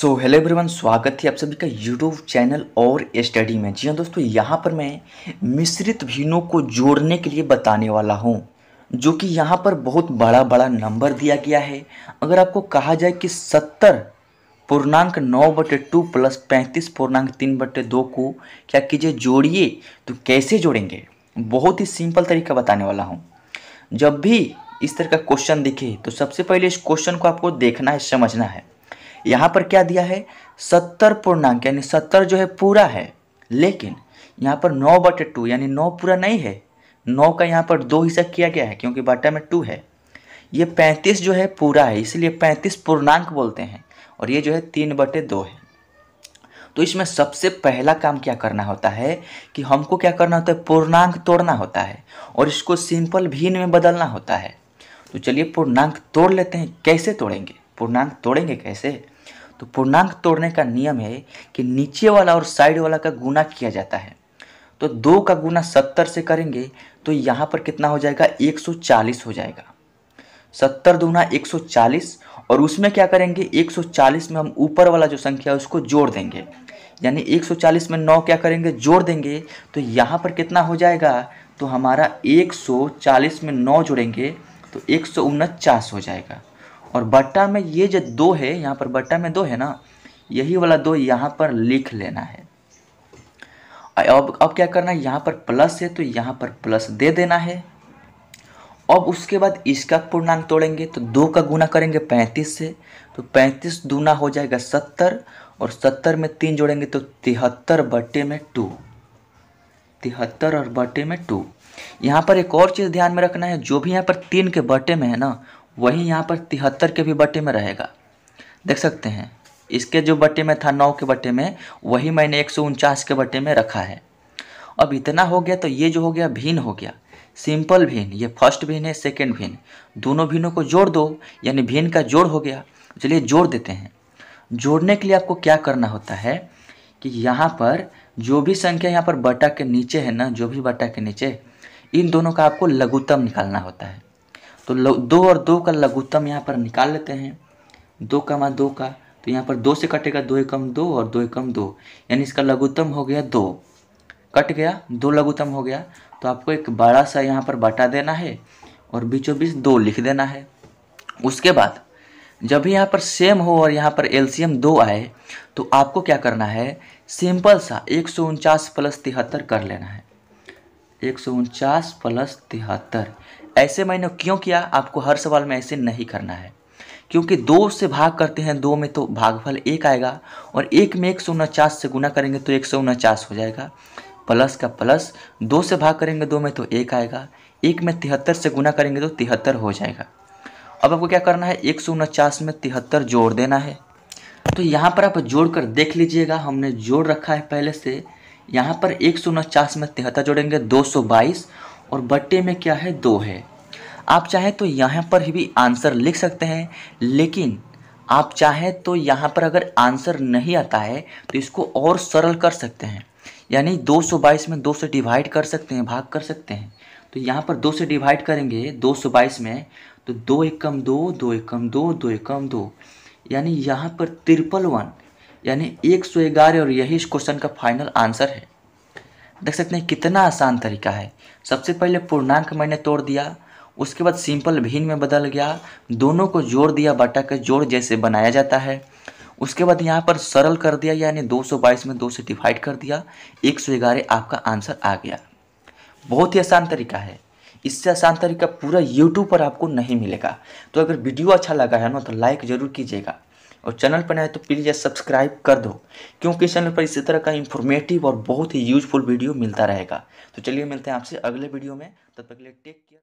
so hello everyone स्वागत है आप सभी का यूट्यूब चैनल और स्टडी में जी हाँ दोस्तों यहाँ पर मैं मिश्रित भीनों को जोड़ने के लिए बताने वाला हूँ जो कि यहाँ पर बहुत बड़ा बड़ा नंबर दिया गया है अगर आपको कहा जाए कि सत्तर पूर्णांक नौ बटे टू प्लस पैंतीस पूर्णांक तीन बटे दो को क्या कीजिए जोड़िए तो कैसे जोड़ेंगे बहुत ही सिंपल तरीका बताने वाला हूँ जब भी इस तरह का क्वेश्चन दिखे तो सबसे पहले इस क्वेश्चन को आपको देखना है समझना है यहाँ पर क्या दिया है सत्तर पूर्णांक यानी सत्तर जो है पूरा है लेकिन यहाँ पर नौ बटे टू यानी नौ पूरा नहीं है नौ का यहाँ पर दो हिस्सा किया गया है क्योंकि बाटा में टू है ये पैंतीस जो है पूरा है इसलिए पैंतीस पूर्णांक बोलते हैं और ये जो है तीन बटे दो है तो इसमें सबसे पहला काम क्या करना होता है कि हमको क्या करना होता है पूर्णांक तोड़ना होता है और इसको सिंपल भीन में बदलना होता है तो चलिए पूर्णांक तोड़ लेते हैं कैसे तोड़ेंगे पूर्णांक तोड़ेंगे कैसे तो पूर्णांक तोड़ने का नियम है कि नीचे वाला और साइड वाला का गुना किया जाता है तो दो का गुना सत्तर से करेंगे तो यहाँ पर कितना हो जाएगा एक सौ चालीस हो जाएगा सत्तर दुना एक सौ चालीस और उसमें क्या करेंगे एक सौ चालीस में हम ऊपर वाला जो संख्या है उसको जोड़ देंगे यानी एक सौ चालीस में नौ क्या करेंगे जोड़ देंगे तो यहाँ पर कितना हो जाएगा तो हमारा एक सौ चालीस में नौ जोड़ेंगे तो एक सौ उनचास हो जाएगा और बट्टा में ये जो दो है यहाँ पर बट्टा में दो है ना यही वाला दो यहाँ पर लिख लेना है अब अब क्या करना है यहाँ पर प्लस है तो यहाँ पर प्लस दे देना है अब उसके बाद इसका पूर्णांक तोड़ेंगे तो दो का गुना करेंगे पैंतीस से तो पैंतीस दूना हो जाएगा सत्तर और सत्तर में तीन जोड़ेंगे तो तिहत्तर बटे में टू तिहत्तर और बटे में टू यहाँ पर एक और चीज़ ध्यान में रखना है जो भी यहाँ पर तीन के बटे में है ना वही यहाँ पर तिहत्तर के भी बटे में रहेगा देख सकते हैं इसके जो बटे में था नौ के बटे में वही मैंने एक के बटे में रखा है अब इतना हो गया तो ये जो हो गया भिन्न हो गया सिंपल भिन्न ये फर्स्ट भिन्न है सेकेंड भिन्न दोनों भिन्नों को जोड़ दो यानी भिन्न का जोड़ हो गया चलिए जोड़ देते हैं जोड़ने के लिए आपको क्या करना होता है कि यहाँ पर जो भी संख्या यहाँ पर बटा के नीचे है ना जो भी बटा के नीचे इन दोनों का आपको लघुतम निकालना होता है तो दो और दो का लघुत्तम यहाँ पर निकाल लेते हैं दो कमा दो का तो यहाँ पर दो से कटेगा दो एकम दो और दो एकम दो यानी इसका लघुत्तम हो गया दो कट गया दो लघुत्तम हो गया तो आपको एक बड़ा सा यहाँ पर बटा देना है और बीचों बीच दो लिख देना है उसके बाद जब भी यहाँ पर सेम हो और यहाँ पर एलसीएम दो आए तो आपको क्या करना है सिंपल सा एक सौ उनचास प्लस तिहत्तर कर लेना है एक सौ उनचास प्लस तिहत्तर ऐसे मैंने क्यों किया आपको हर सवाल में ऐसे नहीं करना है क्योंकि दो से भाग करते हैं दो में तो भागफल एक आएगा और एक में एक सौ उनचास से गुना करेंगे तो एक सौ उनचास हो जाएगा प्लस का प्लस दो से भाग करेंगे दो में तो एक आएगा एक में तिहत्तर से गुना करेंगे तो तिहत्तर हो जाएगा अब आपको क्या करना है एक सौ उनचास में तिहत्तर जोड़ देना है तो यहाँ पर आप जोड़ कर देख लीजिएगा हमने जोड़ रखा है पहले से यहाँ पर एक सौ उनचास में तिहत्तर जोड़ेंगे दो सौ बाईस और बट्टे में क्या है दो है आप चाहें तो यहाँ पर भी आंसर लिख सकते हैं लेकिन आप चाहें तो यहाँ पर अगर आंसर नहीं आता है तो इसको और सरल कर सकते हैं यानी 222 में 2 से डिवाइड कर सकते हैं भाग कर सकते हैं तो यहाँ पर 2 से डिवाइड करेंगे 222 में तो दो एक कम दो दो एक कम दो दो एकम दो यानी यहाँ पर ट्रिपल वन यानी एक सौ ग्यारह और यही इस क्वेश्चन का फाइनल आंसर है देख सकते हैं कितना आसान तरीका है सबसे पहले पूर्णांक मैंने तोड़ दिया उसके बाद सिंपल भिन्न में बदल गया दोनों को जोड़ दिया बटा के जोड़ जैसे बनाया जाता है उसके बाद यहाँ पर सरल कर दिया यानी 222 में दो से डिवाइड कर दिया ग्यारह आपका आंसर आ गया बहुत ही आसान तरीका है इससे आसान तरीका पूरा यूट्यूब पर आपको नहीं मिलेगा तो अगर वीडियो अच्छा लगा है ना तो लाइक ज़रूर कीजिएगा और चैनल पर नए तो प्लीज़ सब्सक्राइब कर दो क्योंकि चैनल पर इसी तरह का इंफॉर्मेटिव और बहुत ही यूजफुल वीडियो मिलता रहेगा तो चलिए मिलते हैं आपसे अगले वीडियो में तब तक के लिए टेक केयर